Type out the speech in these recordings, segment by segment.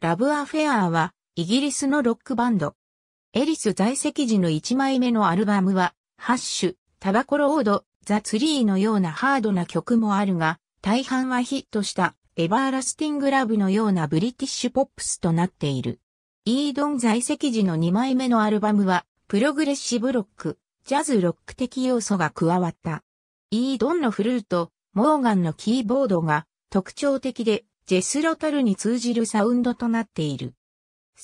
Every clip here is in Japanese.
ラブアフェアーは、イギリスのロックバンド。エリス在籍時の1枚目のアルバムは、ハッシュ、タバコロード、ザ・ツリーのようなハードな曲もあるが、大半はヒットした、エバーラスティング・ラブのようなブリティッシュ・ポップスとなっている。イードン在籍時の2枚目のアルバムは、プログレッシブロック、ジャズロック的要素が加わった。イードンのフルート、モーガンのキーボードが特徴的でジェスロタルに通じるサウンドとなっている。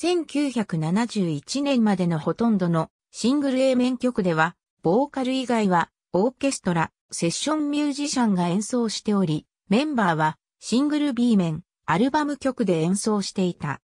1971年までのほとんどのシングル A 面曲では、ボーカル以外はオーケストラ、セッションミュージシャンが演奏しており、メンバーはシングル B 面、アルバム曲で演奏していた。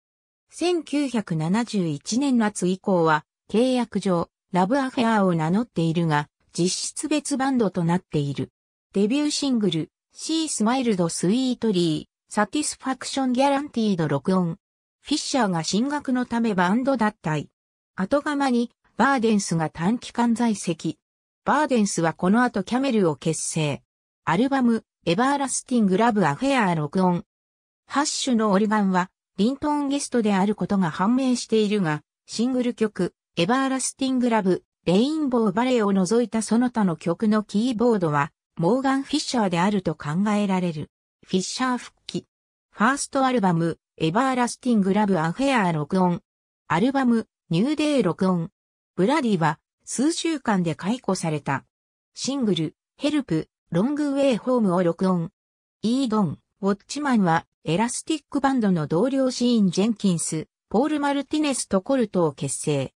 1971年夏以降は、契約上、ラブアフェアを名乗っているが、実質別バンドとなっている。デビューシングル、シースマイルドスイートリー。サティスファクションギャランティード録音。フィッシャーが進学のためバンド脱退。後釜にバーデンスが短期間在籍。バーデンスはこの後キャメルを結成。アルバム、エバーラスティングラブアフェア録音。ハッシュのオリバンは、リントンゲストであることが判明しているが、シングル曲、エバーラスティングラブ、レインボーバレーを除いたその他の曲のキーボードは、モーガン・フィッシャーであると考えられる。フィッシャー復帰。ファーストアルバム、エバーラスティングラブアフェア録音。アルバム、ニューデイ録音。ブラディは、数週間で解雇された。シングル、ヘルプ、ロングウェイホームを録音。イードン、ウォッチマンは、エラスティックバンドの同僚シーン・ジェンキンス、ポール・マルティネスとコルトを結成。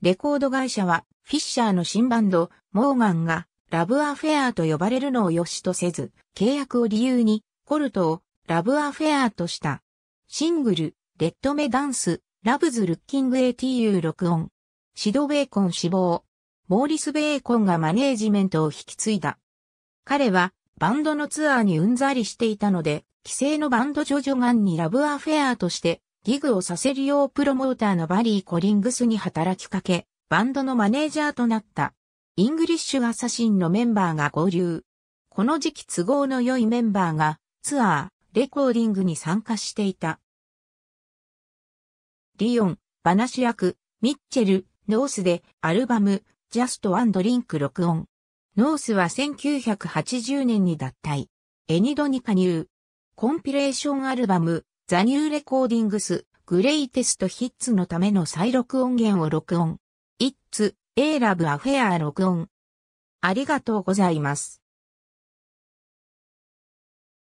レコード会社は、フィッシャーの新バンド、モーガンが、ラブアフェアと呼ばれるのを良しとせず、契約を理由に、コルトをラブアフェアとした。シングル、レッドメダンス、ラブズ・ルッキング ATU 録音。シド・ベーコン死亡。モーリス・ベーコンがマネージメントを引き継いだ。彼はバンドのツアーにうんざりしていたので、既成のバンドジョジョガンにラブアフェアとしてギグをさせるようプロモーターのバリー・コリングスに働きかけ、バンドのマネージャーとなった。イングリッシュ・アサシンのメンバーが合流。この時期都合の良いメンバーがツアー、レコーディングに参加していた。リオン、バナシ役、ミッチェル、ノースでアルバム、ジャストリンク録音。ノースは1980年に脱退。エニドに加入。コンピレーションアルバム、ザニューレコーディングス、グレイテストヒッツのための再録音源を録音。イッツ、エイラブアフェア録音。ありがとうございます。